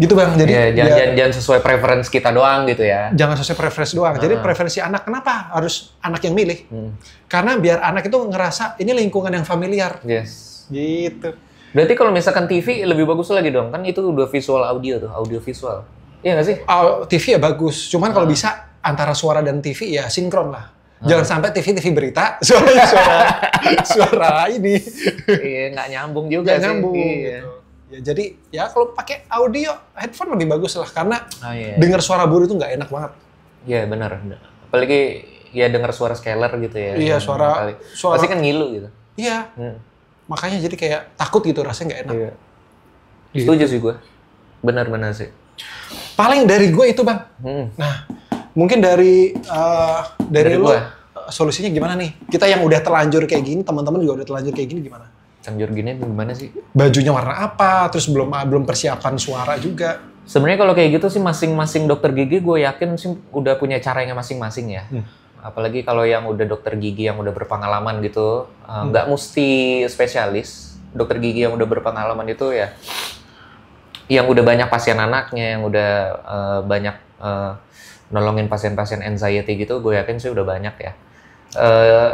S1: Gitu Bang. Jadi yeah, jangan, ya, jangan jangan sesuai preferensi kita doang gitu ya. Jangan sesuai preferensi doang. Uh-huh. Jadi ah. preferensi anak kenapa harus anak yang milih? Hmm. Karena biar anak itu ngerasa ini lingkungan yang familiar. Yes. Gitu. Berarti kalau misalkan TV lebih bagus lagi dong. Kan itu udah visual audio tuh, audio visual. Iya nggak sih? Uh, TV ya bagus. Cuman kalau uh. bisa antara suara dan TV ya sinkron lah. Hmm. Jangan sampai TV TV berita suara suara suara ini. Iya nggak nyambung juga gak sih. nyambung. Iya. Gitu. Ya jadi ya kalau pakai audio headphone lebih bagus lah karena oh, iya. dengar suara buru itu nggak enak banget. Iya benar. Apalagi ya dengar suara scaler gitu ya. Iya suara, kali. suara pasti kan ngilu gitu. Iya. Hmm. Makanya jadi kayak takut gitu rasanya nggak enak. Iya. iya. Setuju gitu. sih gue. Benar-benar sih. Paling dari gue itu bang. Hmm. Nah mungkin dari uh, dari, dari lo gua. Ya? Eh, solusinya gimana nih? Kita yang udah terlanjur kayak gini, teman-teman juga udah terlanjur kayak gini gimana? Terlanjur gini gimana sih? Bajunya warna apa? Terus belum ah, belum persiapan suara juga. Sebenarnya kalau kayak gitu sih masing-masing dokter gigi gue yakin sih udah punya caranya masing-masing ya. Hmm. Apalagi kalau yang udah dokter gigi yang udah berpengalaman gitu, eh, hmm. nggak hmm. uh, mesti spesialis. Dokter gigi yang udah berpengalaman itu ya, yang udah banyak pasien anaknya, yang udah uh, banyak uh, nolongin pasien-pasien anxiety gitu gue yakin sih udah banyak ya uh,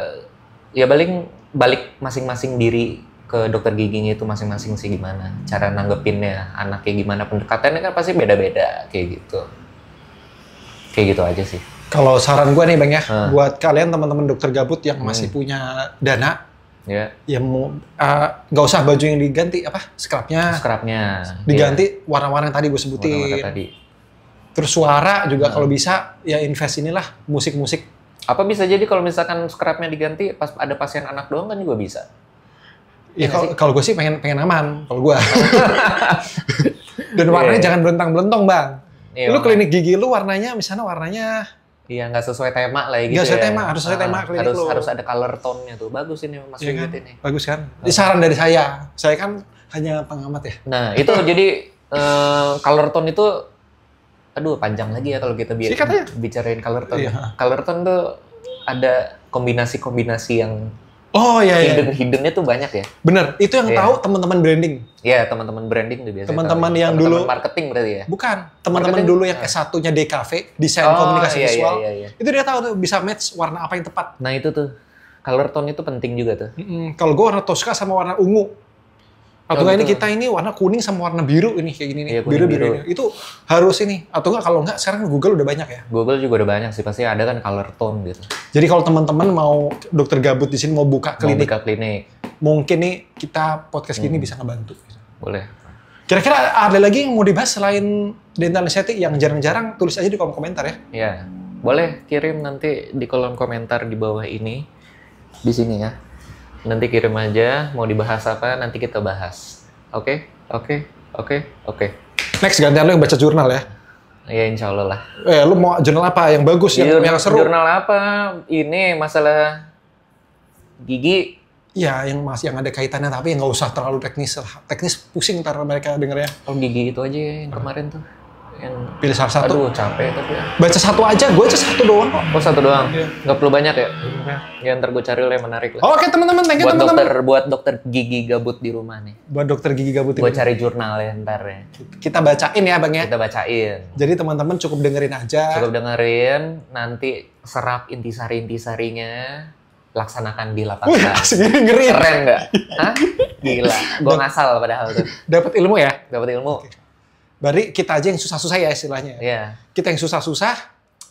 S1: ya baling balik masing-masing diri ke dokter gigi itu masing-masing sih gimana cara nanggepinnya anaknya gimana pendekatannya kan pasti beda-beda kayak gitu kayak gitu aja sih kalau saran gue nih bang ya hmm. buat kalian teman-teman dokter gabut yang hmm. masih punya dana Yeah. Ya mau ah, nggak usah baju yang diganti apa scrubnya? Scrubnya diganti iya. warna-warna yang tadi gue sebutin. Warna-warna tadi. Terus suara juga hmm. kalau bisa ya invest inilah musik-musik. Apa bisa jadi kalau misalkan scrapnya diganti pas ada pasien anak doang kan juga bisa? Ya, ya kalau gue sih pengen pengen aman kalau gue.
S2: Dan warnanya yeah. Iya. jangan
S1: berentang belentong bang. Yeah, lu klinik gigi lu warnanya misalnya warnanya Iya nggak sesuai tema lah ya gitu. Nggak sesuai ya. tema, harus sesuai ah, tema klinik harus, lu. Harus ada color tone-nya tuh. Bagus ini Mas yeah, kan? ini. Bagus kan? Ini ah. saran dari saya. Saya kan hanya pengamat ya. Nah itu jadi uh, color tone itu aduh panjang lagi ya kalau kita bi bicarain color tone. Iya. Color tone tuh ada kombinasi-kombinasi yang
S2: Oh iya iya. Hidden
S1: hiddennya tuh banyak ya. Bener, itu yang yeah. tahu teman-teman branding. Iya, teman-teman branding tuh biasanya. Teman-teman yang temen dulu marketing berarti ya. Bukan, teman-teman dulu yang ah. S1-nya DKV, desain oh, komunikasi iya, iya visual. Iya, iya, iya. Itu dia tahu tuh bisa match warna apa yang tepat. Nah, itu tuh color tone itu penting juga tuh. Mm -hmm. Kalau gue warna toska sama warna ungu, atau enggak ini gitu. kita ini warna kuning sama warna biru ini kayak gini nih iya, biru biru, biru. itu harus ini atau enggak kalau enggak sekarang Google udah banyak ya Google juga udah banyak sih pasti ada kan color tone gitu jadi kalau teman-teman mau dokter gabut di sini mau buka klinik mau buka klinik mungkin nih kita podcast gini hmm. bisa ngebantu boleh kira-kira ada lagi yang mau dibahas selain dental aesthetic yang jarang-jarang tulis aja di kolom komentar ya iya boleh kirim nanti di kolom komentar di bawah ini di sini ya Nanti kirim aja, mau dibahas apa nanti kita bahas. Oke, okay? oke, okay? oke, okay? oke. Next gantian lu yang baca jurnal ya. Ya insya Allah lah. Eh, lu mau jurnal apa yang bagus, yang, yang seru? Jurnal apa? Ini masalah gigi. Ya, yang masih yang ada kaitannya, tapi nggak usah terlalu teknis. lah. Teknis pusing ntar mereka denger ya. Kalau oh, gigi itu aja yang kemarin tuh yang pilih salah satu. Aduh capek tapi ya. Baca satu aja, gue aja satu doang kok. Oh satu doang, yeah. perlu banyak ya? Yeah. Iya. Ya ntar gue cari yang menarik lah. Oke okay, teman-teman, thank you buat teman-teman. Dokter, buat dokter gigi gabut di rumah nih. Buat dokter gigi gabut. Gue cari jurnal ya ntar ya. Kita bacain ya bang ya. Kita bacain. Jadi teman-teman cukup dengerin aja. Cukup dengerin, nanti serap intisari-intisarinya laksanakan di lapangan. Keren nggak? Gila. Gue ngasal padahal tuh. Dapat ilmu ya? Dapat ilmu. Okay. Bari kita aja yang susah-susah ya istilahnya. Iya. Kita yang susah-susah,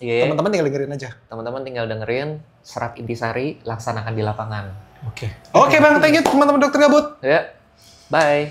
S1: yeah. teman-teman tinggal dengerin aja. Teman-teman tinggal dengerin, serap intisari, laksanakan di lapangan. Oke. Okay. Oke okay, Bang, thank you teman-teman dokter Gabut. Iya. Bye.